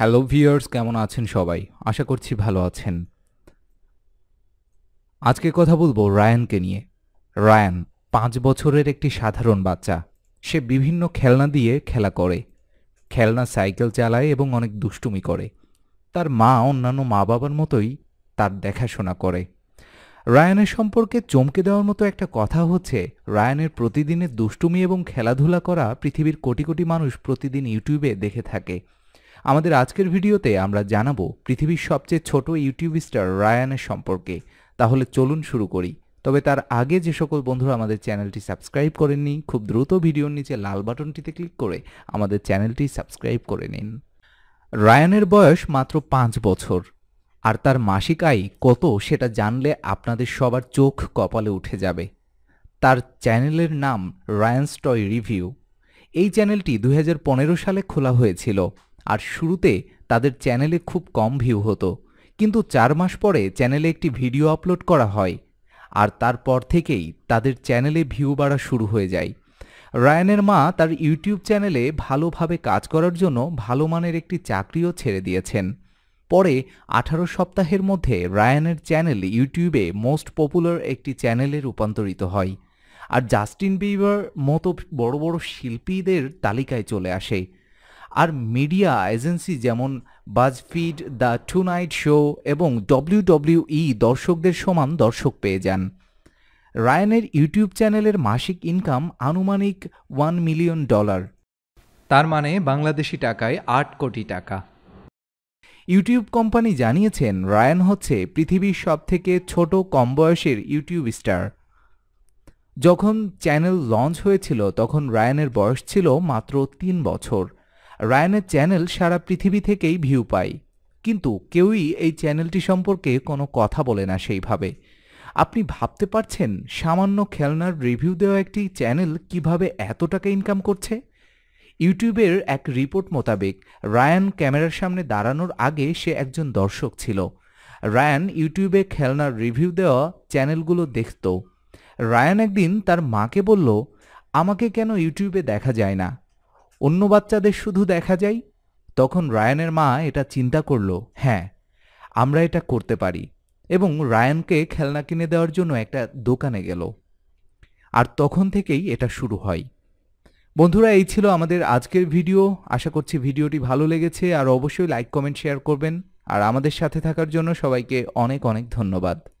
hello viewers কেমন আছেন সবাই আশা করছি ভালো আছেন আজকে কথা বলবো রায়ানকে নিয়ে রায়ান পাঁচ বছরের একটি সাধারণ বাচ্চা সে বিভিন্ন খেলনা দিয়ে খেলা করে খেলনা সাইকেল চালায় এবং অনেক দুষ্টুমি করে তার মা অন্যান্য মা বাবার মতোই তার দেখাশোনা করে রায়ানের সম্পর্কে চমকে দেওয়ার মতো একটা কথা হচ্ছে রায়ানের প্রতিদিনের দুষ্টুমি এবং খেলাধুলা করা পৃথিবীর কোটি কোটি মানুষ প্রতিদিন ইউটিউবে দেখে থাকে আমাদের আজকের ভিডিওতে আমরা জানাবো পৃথিবীর সবচেয়ে ছোট ইউটিউব স্টার রায়ানের সম্পর্কে তাহলে চলুন শুরু করি তবে তার আগে যে সকল বন্ধুরা আমাদের চ্যানেলটি সাবস্ক্রাইব করেননি খুব দ্রুত ভিডিওর নিচে লাল বাটনটিতে ক্লিক করে আমাদের চ্যানেলটি সাবস্ক্রাইব করে নিন রায়ানের বয়স মাত্র পাঁচ বছর আর তার মাসিক আয় কত সেটা জানলে আপনাদের সবার চোখ কপালে উঠে যাবে তার চ্যানেলের নাম রায়ানস টয় রিভিউ এই চ্যানেলটি দু সালে খোলা হয়েছিল আর শুরুতে তাদের চ্যানেলে খুব কম ভিউ হতো কিন্তু চার মাস পরে চ্যানেলে একটি ভিডিও আপলোড করা হয় আর তারপর থেকেই তাদের চ্যানেলে ভিউ বাড়া শুরু হয়ে যায় রায়ানের মা তার ইউটিউব চ্যানেলে ভালোভাবে কাজ করার জন্য ভালো মানের একটি চাকরিও ছেড়ে দিয়েছেন পরে আঠারো সপ্তাহের মধ্যে রায়ানের চ্যানেল ইউটিউবে মোস্ট পপুলার একটি চ্যানেলে রূপান্তরিত হয় আর জাস্টিন বিবার মতো বড় বড় শিল্পীদের তালিকায় চলে আসে আর মিডিয়া এজেন্সি যেমন BuzzFeed the tonight show এবং ই e দর্শকদের সমান দর্শক পেয়ে যান রায়ানের ইউটিউব চ্যানেলের মাসিক ইনকাম আনুমানিক ওয়ান মিলিয়ন ডলার তার মানে বাংলাদেশি টাকায় আট কোটি টাকা ইউটিউব কোম্পানি জানিয়েছেন রায়ান হচ্ছে পৃথিবীর সবথেকে ছোট কম বয়সের ইউটিউব স্টার যখন চ্যানেল লঞ্চ হয়েছিল তখন রায়ানের বয়স ছিল মাত্র তিন বছর রায়ানের চ্যানেল সারা পৃথিবী থেকেই ভিউ পায় কিন্তু কেউই এই চ্যানেলটি সম্পর্কে কোনো কথা বলে না সেইভাবে আপনি ভাবতে পারছেন সামান্য খেলনার রিভিউ দেওয়া একটি চ্যানেল কিভাবে এত টাকা ইনকাম করছে ইউটিউবের এক রিপোর্ট মোতাবেক রায়ান ক্যামেরার সামনে দাঁড়ানোর আগে সে একজন দর্শক ছিল রায়ান ইউটিউবে খেলনার রিভিউ দেওয়া চ্যানেলগুলো দেখত রায়ান একদিন তার মাকে বলল আমাকে কেন ইউটিউবে দেখা যায় না অন্য বাচ্চাদের শুধু দেখা যায় তখন রায়ানের মা এটা চিন্তা করল হ্যাঁ আমরা এটা করতে পারি এবং রায়ানকে খেলনা কিনে দেওয়ার জন্য একটা দোকানে গেল আর তখন থেকেই এটা শুরু হয় বন্ধুরা এই ছিল আমাদের আজকের ভিডিও আশা করছি ভিডিওটি ভালো লেগেছে আর অবশ্যই লাইক কমেন্ট শেয়ার করবেন আর আমাদের সাথে থাকার জন্য সবাইকে অনেক অনেক ধন্যবাদ